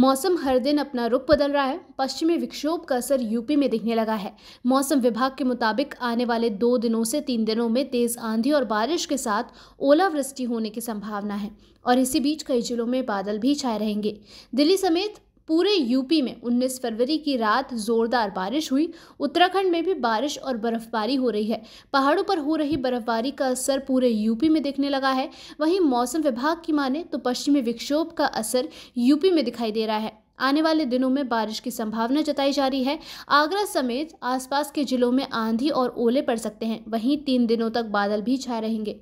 मौसम हर दिन अपना रुख बदल रहा है पश्चिमी विक्षोभ का असर यूपी में दिखने लगा है मौसम विभाग के मुताबिक आने वाले दो दिनों से तीन दिनों में तेज आंधी और बारिश के साथ ओलावृष्टि होने की संभावना है और इसी बीच कई जिलों में बादल भी छाए रहेंगे दिल्ली समेत पूरे यूपी में 19 फरवरी की रात जोरदार बारिश हुई उत्तराखंड में भी बारिश और बर्फबारी हो रही है पहाड़ों पर हो रही बर्फबारी का असर पूरे यूपी में देखने लगा है वहीं मौसम विभाग की माने तो पश्चिमी विक्षोभ का असर यूपी में दिखाई दे रहा है आने वाले दिनों में बारिश की संभावना जताई जा रही है आगरा समेत आसपास के जिलों में आंधी और ओले पड़ सकते हैं वहीं तीन दिनों तक बादल भी छाए रहेंगे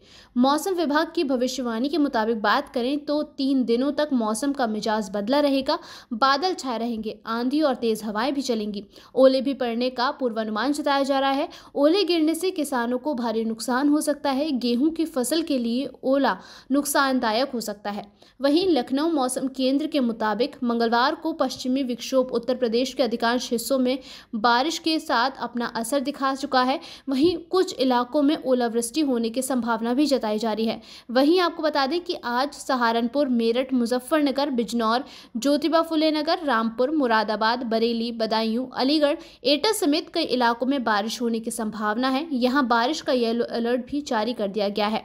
मौसम विभाग की भविष्यवाणी के मुताबिक बात करें तो तीन दिनों तक मौसम का मिजाज बदला रहेगा बादल छाए रहेंगे आंधी और तेज़ हवाएं भी चलेंगी ओले भी पड़ने का पूर्वानुमान जताया जा रहा है ओले गिरने से किसानों को भारी नुकसान हो सकता है गेहूं की फसल के लिए ओला नुकसानदायक हो सकता है वहीं लखनऊ मौसम केंद्र के मुताबिक मंगलवार को को पश्चिमी विक्षोभ उत्तर प्रदेश के अधिकांश हिस्सों में बारिश के साथ अपना असर दिखा चुका है वहीं कुछ इलाकों में ओलावृष्टि होने की संभावना भी जताई जा रही है वहीं आपको बता दें कि आज सहारनपुर मेरठ मुजफ्फरनगर बिजनौर ज्योतिबा फुले नगर रामपुर मुरादाबाद बरेली बदायूं अलीगढ़ एटा समेत कई इलाकों में बारिश होने की संभावना है यहाँ बारिश का येलो अलर्ट भी जारी कर दिया गया है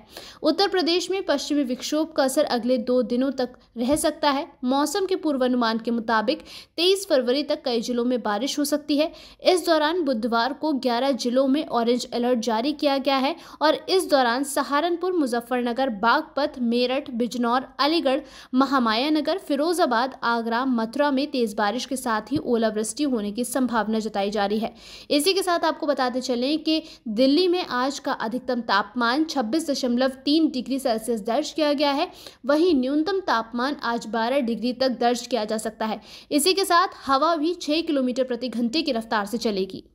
उत्तर प्रदेश में पश्चिमी विक्षोभ का असर अगले दो दिनों तक रह सकता है मौसम के पूर्वानुमान के मुताबिक मुताबिक तेईस फरवरी तक कई जिलों में बारिश हो सकती है इस दौरान बुधवार को ग्यारह जिलों में ऑरेंज अलर्ट जारी किया गया है और इस दौरान सहारनपुर मुजफ्फरनगर बागपत मेरठ बिजनौर अलीगढ़ महामाया नगर फिरोजाबाद आगरा मथुरा में तेज़ बारिश के साथ ही ओलावृष्टि होने की संभावना जताई जा रही है इसी के साथ आपको बताते चले कि दिल्ली में आज का अधिकतम तापमान छब्बीस दशमलव तीन डिग्री सेल्सियस दर्ज किया गया है वहीं न्यूनतम तापमान आज बारह डिग्री तक दर्ज किया जा सकता है है इसी के साथ हवा भी छह किलोमीटर प्रति घंटे की रफ्तार से चलेगी